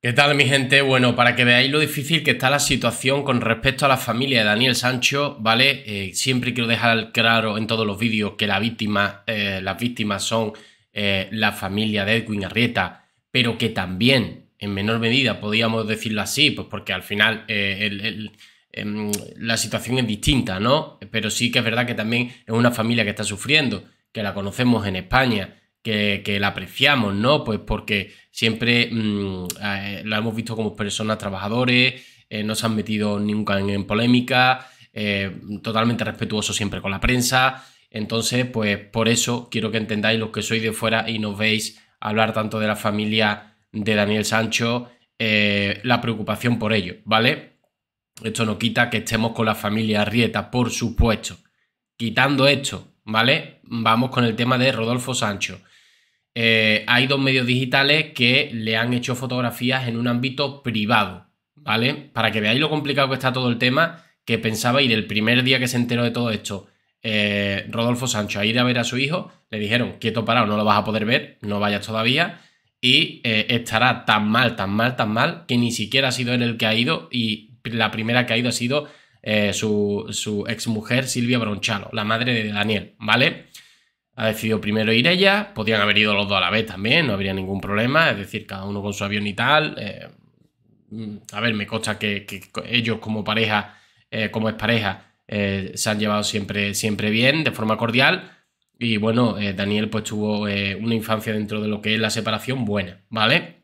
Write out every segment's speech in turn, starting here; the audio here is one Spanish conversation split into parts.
¿Qué tal mi gente? Bueno, para que veáis lo difícil que está la situación con respecto a la familia de Daniel Sancho, ¿vale? Eh, siempre quiero dejar claro en todos los vídeos que la víctima, eh, las víctimas son eh, la familia de Edwin Arrieta, pero que también, en menor medida, podríamos decirlo así, pues porque al final em, la situación es distinta, ¿no? Pero sí que es verdad que también es una familia que está sufriendo, que la conocemos en España, que, la apreciamos, ¿no? Pues porque siempre mm, eh, la hemos visto como personas trabajadores, eh, no se han metido nunca en, polémica, eh, totalmente respetuoso siempre con la prensa. Entonces, pues por eso quiero que entendáis los que sois de fuera y nos veis hablar tanto de la familia de Daniel Sancho, la preocupación por ello, ¿vale? Esto no quita que estemos con la familia Rieta, por supuesto. Quitando esto, ¿vale? Vamos con el tema de Rodolfo Sancho. Eh, hay dos medios digitales que le han hecho fotografías en un ámbito privado, ¿vale? Para que veáis lo complicado que está todo el tema, que pensaba ir el primer día que se enteró de todo esto, eh, Rodolfo Sancho a ir a ver a su hijo, le dijeron, quieto parado, no lo vas a poder ver, no vayas todavía, y eh, estará tan mal, tan mal, tan mal, que ni siquiera ha sido él el que ha ido, y la primera que ha ido ha sido su, su exmujer Silvia Bronchalo, la madre de Daniel, ¿vale? ha decidido primero ir ella, Podrían haber ido los dos a la vez también, no habría ningún problema, es decir, cada uno con su avión y tal. Eh, mm, a ver, me consta que, ellos como pareja, eh, como es pareja, eh, se han llevado siempre, siempre bien, de forma cordial. Y bueno, Daniel pues tuvo una infancia dentro de lo que es la separación buena, ¿vale?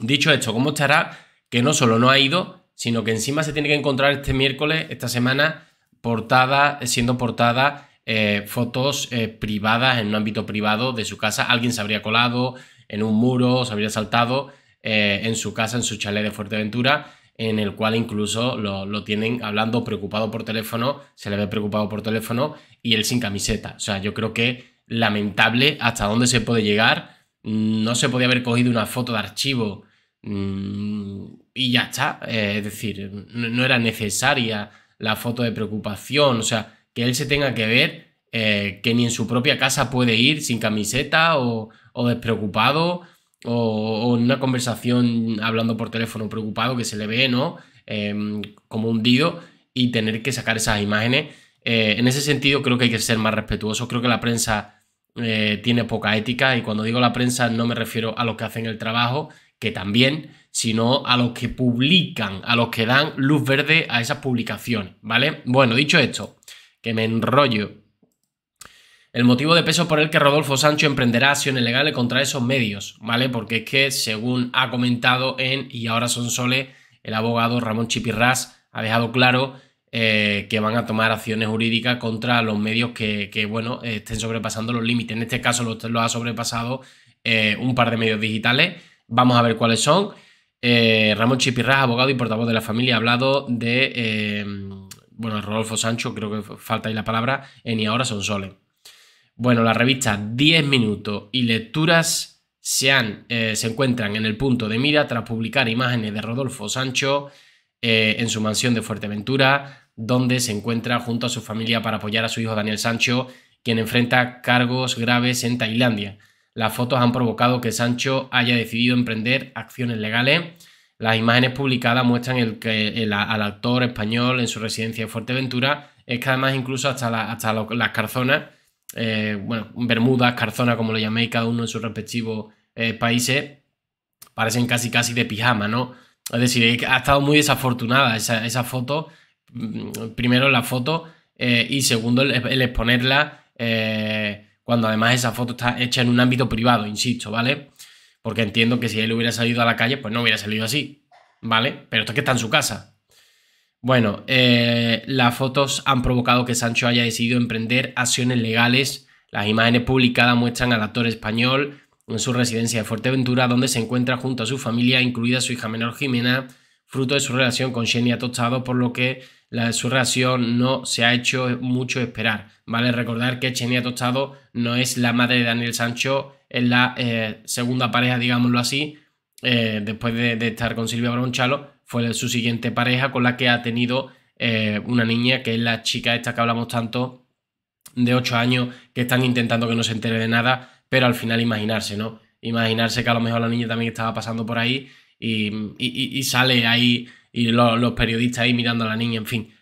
Dicho esto, ¿cómo estará? Que no solo no ha ido, sino que encima se tiene que encontrar este miércoles, esta semana, portada, siendo portada eh, fotos eh, privadas en un ámbito privado de su casa. Alguien se habría colado en un muro, se habría saltado eh, en su casa, en su chalet de Fuerteventura, en el cual incluso lo, tienen hablando preocupado por teléfono, se le ve preocupado por teléfono y él sin camiseta. O sea, yo creo que lamentable hasta dónde se puede llegar. No se podía haber cogido una foto de archivo mm, y ya está. es decir, no era necesaria la foto de preocupación. O sea, que él se tenga que ver eh, que ni en su propia casa puede ir sin camiseta o, despreocupado o, en una conversación hablando por teléfono preocupado que se le ve, ¿no? Em, como hundido y tener que sacar esas imágenes. Eh, en ese sentido creo que hay que ser más respetuoso. Creo que la prensa eh, tiene poca ética y cuando digo la prensa no me refiero a los que hacen el trabajo, que también, sino a los que publican, a los que dan luz verde a esas publicaciones, ¿vale? Bueno, dicho esto, que me enrollo. El motivo de peso por el que Rodolfo Sancho emprenderá acciones legales contra esos medios, ¿vale? Porque es que, según ha comentado en Y ahora son soles, el abogado Ramón Chipirras ha dejado claro eh, que van a tomar acciones jurídicas contra los medios que, bueno, estén sobrepasando los límites. En este caso lo, lo ha sobrepasado eh, un par de medios digitales. Vamos a ver cuáles son. Eh, Ramón Chipirras abogado y portavoz de la familia, ha hablado de bueno, Rodolfo Sancho, creo que falta ahí la palabra, en Y ahora son soles. Bueno, la revista 10 minutos y lecturas se, eh, se encuentran en el punto de mira tras publicar imágenes de Rodolfo Sancho eh, en su mansión de Fuerteventura, donde se encuentra junto a su familia para apoyar a su hijo Daniel Sancho, quien enfrenta cargos graves en Tailandia. Las fotos han provocado que Sancho haya decidido emprender acciones legales las imágenes publicadas muestran el que al actor español en su residencia de Fuerteventura es que además incluso hasta, hasta las carzonas, eh, bueno, Bermudas, Carzona, como lo llaméis cada uno en sus respectivos eh, países, parecen casi casi de pijama, ¿no? Es decir, ha estado muy desafortunada esa, foto, mm, primero la foto eh, y segundo el exponerla cuando además esa foto está hecha en un ámbito privado, insisto, ¿vale? Porque entiendo que si él hubiera salido a la calle, pues no hubiera salido así, ¿vale? Pero esto es que está en su casa. Bueno, eh, las fotos han provocado que Sancho haya decidido emprender acciones legales. Las imágenes publicadas muestran al actor español en su residencia de Fuerteventura, donde se encuentra junto a su familia, incluida su hija menor Jimena, fruto de su relación con Xenia Tostado, por lo que la su relación no se ha hecho mucho esperar. Vale recordar que Xenia Tostado no es la madre de Daniel Sancho, en la eh, segunda pareja, digámoslo así, eh, después de, estar con Silvia Bronchalo, fue su siguiente pareja con la que ha tenido eh, una niña, que es la chica esta que hablamos tanto, de 8 años, que están intentando que no se entere de nada, pero al final imaginarse, ¿no? Imaginarse que a lo mejor la niña también estaba pasando por ahí y, sale ahí y los, periodistas ahí mirando a la niña, en fin.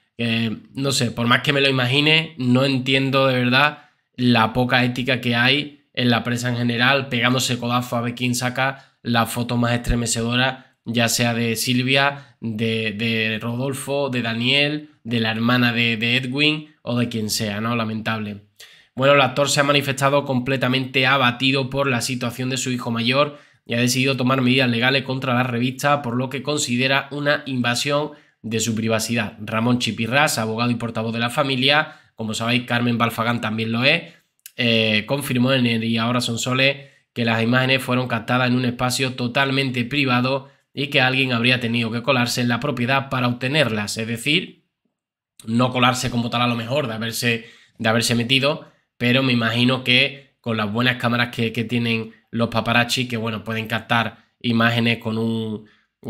no sé, por más que me lo imagine, no entiendo de verdad la poca ética que hay en la prensa en general, pegándose codazo a ver quién saca la foto más estremecedora, ya sea de Silvia, de, de Rodolfo, de Daniel, de la hermana de, de Edwin o de quien sea, ¿no? Lamentable. Bueno, el actor se ha manifestado completamente abatido por la situación de su hijo mayor y ha decidido tomar medidas legales contra la revista por lo que considera una invasión de su privacidad. Ramón Chipirras, abogado y portavoz de la familia, como sabéis, Carmen Balfagán también lo es, eh, confirmó en el Y ahora son Sole que las imágenes fueron captadas en un espacio totalmente privado y que alguien habría tenido que colarse en la propiedad para obtenerlas, es decir, no colarse como tal a lo mejor de haberse, de haberse metido, pero me imagino que con las buenas cámaras que, tienen los paparazzi, que bueno, pueden captar imágenes con un,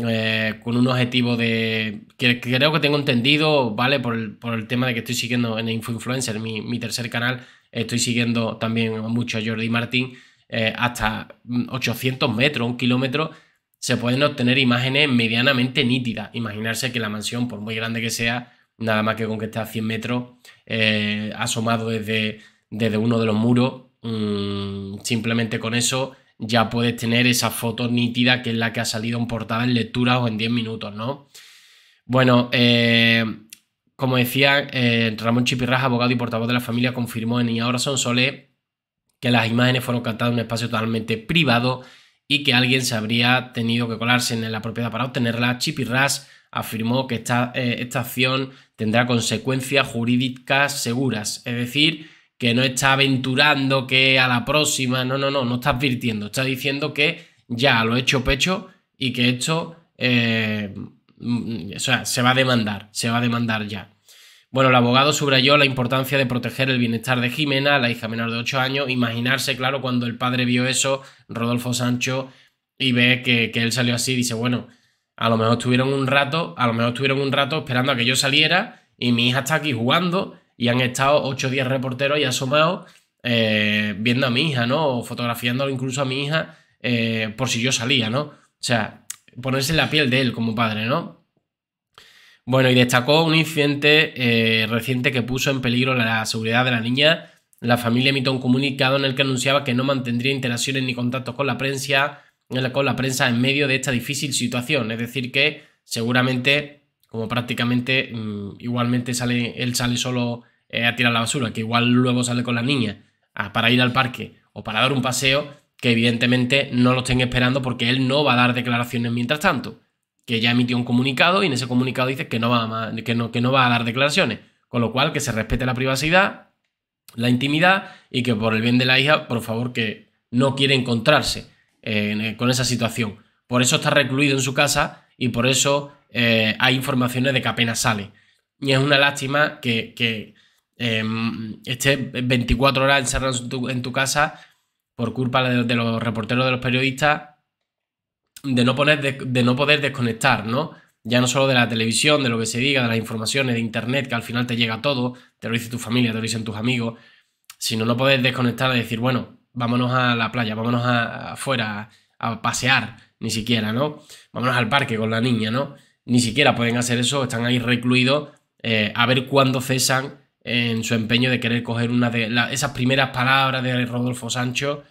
eh, con un objetivo de. Que, creo que tengo entendido, ¿vale? Por el, tema de que estoy siguiendo en Info Influencer, mi, mi tercer canal, Estoy siguiendo también mucho a Jordi Martín. Eh, hasta 800 mm, metros, un kilómetro, se pueden obtener imágenes medianamente nítidas. Imaginarse que la mansión, por muy grande que sea, nada más que con que esté a 100 metros, eh, asomado desde, desde uno de los muros, mm, simplemente con eso ya puedes tener esa foto nítida que es la que ha salido en portada en lecturas o en 10 minutos, ¿no? Bueno, eh, como decía, eh, Ramón Chipirras, abogado y portavoz de la familia, confirmó en son Sole que las imágenes fueron captadas en un espacio totalmente privado y que alguien se habría tenido que colarse en la propiedad para obtenerla. Chipirras afirmó que esta, eh, esta acción tendrá consecuencias jurídicas seguras, es decir, que no está aventurando que a la próxima, no, no, no, no está advirtiendo, está diciendo que ya lo he hecho pecho y que esto eh, Mm, o sea, se va a demandar, se va a demandar ya. Bueno, el abogado subrayó la importancia de proteger el bienestar de Jimena, la hija menor de 8 años. Imaginarse, claro, cuando el padre vio eso, Rodolfo Sancho, y ve que, que él salió así, dice, bueno, a lo mejor estuvieron un rato, a lo mejor estuvieron un rato esperando a que yo saliera y mi hija está aquí jugando y han estado 8 días reporteros y asomados eh, viendo a mi hija, ¿no? O fotografiándolo incluso a mi hija eh, por si yo salía, ¿no? O sea, ponerse en la piel de él como padre, ¿no? Bueno, y destacó un incidente eh, reciente que puso en peligro la seguridad de la niña. La familia emitió un comunicado en el que anunciaba que no mantendría interacciones ni contactos con la prensa, con la prensa en medio de esta difícil situación. Es decir, que seguramente, como prácticamente mm, igualmente sale, él sale solo eh, a tirar la basura, que igual luego sale con la niña para ir al parque o para dar un paseo, que evidentemente no lo estén esperando porque él no va a dar declaraciones mientras tanto, que ya emitió un comunicado y en ese comunicado dice que no va a, no, que no va a dar declaraciones, con lo cual que se respete la privacidad, la intimidad y que por el bien de la hija, por favor, que no quiere encontrarse eh, con esa situación. Por eso está recluido en su casa y por eso eh, hay informaciones de que apenas sale. Y es una lástima que, que em, esté 24 horas encerrado en tu casa por culpa de, los reporteros, de los periodistas, de no, poner de, no poder desconectar, ¿no? Ya no solo de la televisión, de lo que se diga, de las informaciones, de internet, que al final te llega todo, te lo dice tu familia, te lo dicen tus amigos, sino no poder desconectar y decir, bueno, vámonos a la playa, vámonos afuera, a, pasear, ni siquiera, ¿no? Vámonos al parque con la niña, ¿no? Ni siquiera pueden hacer eso, están ahí recluidos eh, a ver cuándo cesan en su empeño de querer coger una de esas primeras palabras de Rodolfo Sancho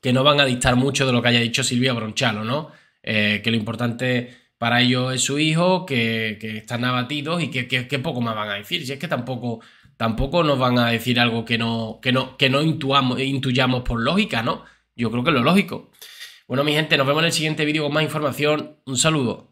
que no van a dictar mucho de lo que haya dicho Silvia Bronchalo, ¿no? Eh, que lo importante para ellos es su hijo, que, están abatidos y que, poco más van a decir. Si es que tampoco, tampoco nos van a decir algo que no, que no, que no intuamos, intuyamos por lógica, ¿no? Yo creo que es lo lógico. Bueno, mi gente, nos vemos en el siguiente vídeo con más información. Un saludo.